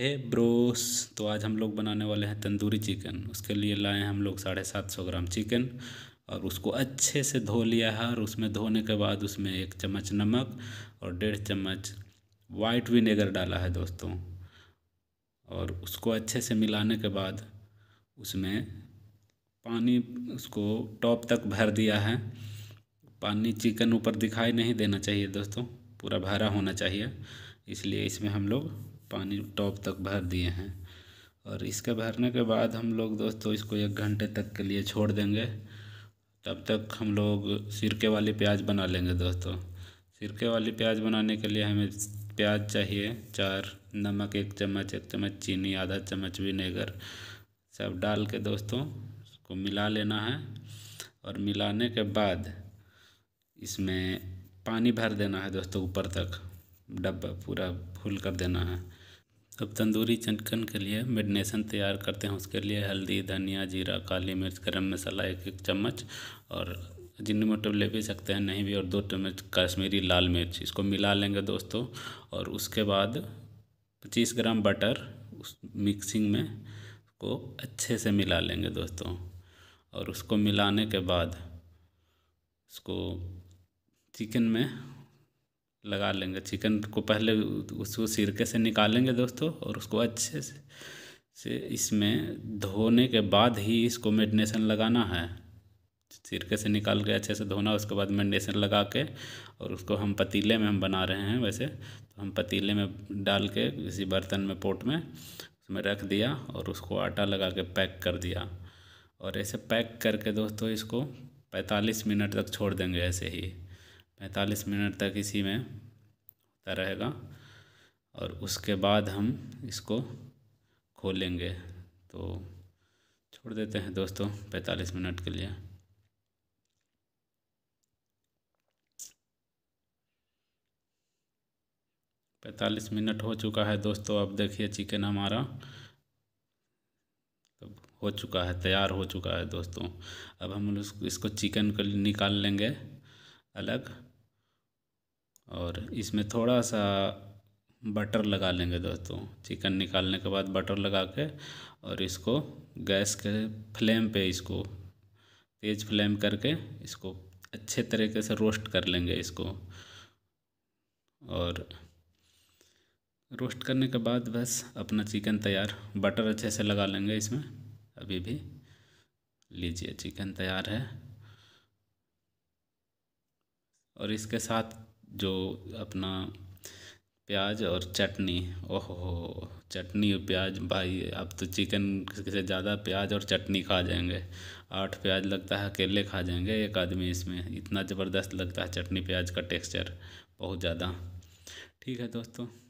हे Bros तो आज हम लोग बनाने वाले हैं तंदूरी चिकन उसके लिए लाए हैं हम लोग साढ़े सात सौ ग्राम चिकन और उसको अच्छे से धो लिया है और उसमें धोने के बाद उसमें एक चम्मच नमक और डेढ़ चम्मच वाइट विनेगर डाला है दोस्तों और उसको अच्छे से मिलाने के बाद उसमें पानी उसको टॉप तक भर दिया है पानी चिकन ऊपर दिखाई नहीं देना चाहिए दोस्तों पूरा भरा होना चाहिए इसलिए इसमें हम लोग पानी टॉप तक भर दिए हैं और इसके भरने के बाद हम लोग दोस्तों इसको एक घंटे तक के लिए छोड़ देंगे तब तक हम लोग सिरके वाली प्याज बना लेंगे दोस्तों सिरके वाली प्याज बनाने के लिए हमें प्याज चाहिए चार नमक एक चम्मच एक चम्मच चीनी आधा चम्मच विनेगर सब डाल के दोस्तों इसको मिला लेना है और मिलाने के बाद इसमें पानी भर देना है दोस्तों ऊपर तक डब्बा पूरा फुल कर देना है अब तंदूरी चिकन के लिए मेडिनेशन तैयार करते हैं उसके लिए हल्दी धनिया जीरा काली मिर्च गरम मसाला एक एक चम्मच और जिन मोटो ले भी सकते हैं नहीं भी और दो चम्मच कश्मीरी लाल मिर्च इसको मिला लेंगे दोस्तों और उसके बाद 25 ग्राम बटर उस मिक्सिंग में को अच्छे से मिला लेंगे दोस्तों और उसको मिलाने के बाद उसको चिकन में लगा लेंगे चिकन को पहले उसको सिरके से निकालेंगे दोस्तों और उसको अच्छे से से इसमें धोने के बाद ही इसको मेडिनेशन लगाना है सिरके से निकाल के अच्छे से धोना उसके बाद मेडिनेशन लगा के और उसको हम पतीले में हम बना रहे हैं वैसे तो हम पतीले में डाल के किसी बर्तन में पोट में उसमें रख दिया और उसको आटा लगा के पैक कर दिया और ऐसे पैक करके दोस्तों इसको पैंतालीस मिनट तक छोड़ देंगे ऐसे ही पैंतालीस मिनट तक इसी में होता रहेगा और उसके बाद हम इसको खोलेंगे तो छोड़ देते हैं दोस्तों पैंतालीस मिनट के लिए पैंतालीस मिनट हो चुका है दोस्तों अब देखिए चिकन हमारा अब हो चुका है तैयार हो चुका है दोस्तों अब हम इसको चिकन को निकाल लेंगे अलग और इसमें थोड़ा सा बटर लगा लेंगे दोस्तों चिकन निकालने के बाद बटर लगा के और इसको गैस के फ्लेम पे इसको तेज़ फ्लेम करके इसको अच्छे तरीके से रोस्ट कर लेंगे इसको और रोस्ट करने के बाद बस अपना चिकन तैयार बटर अच्छे से लगा लेंगे इसमें अभी भी लीजिए चिकन तैयार है और इसके साथ जो अपना प्याज और चटनी ओहो चटनी और प्याज भाई अब तो चिकन से ज़्यादा प्याज और चटनी खा जाएंगे आठ प्याज लगता है अकेले खा जाएंगे एक आदमी इसमें इतना ज़बरदस्त लगता है चटनी प्याज का टेक्सचर बहुत ज़्यादा ठीक है दोस्तों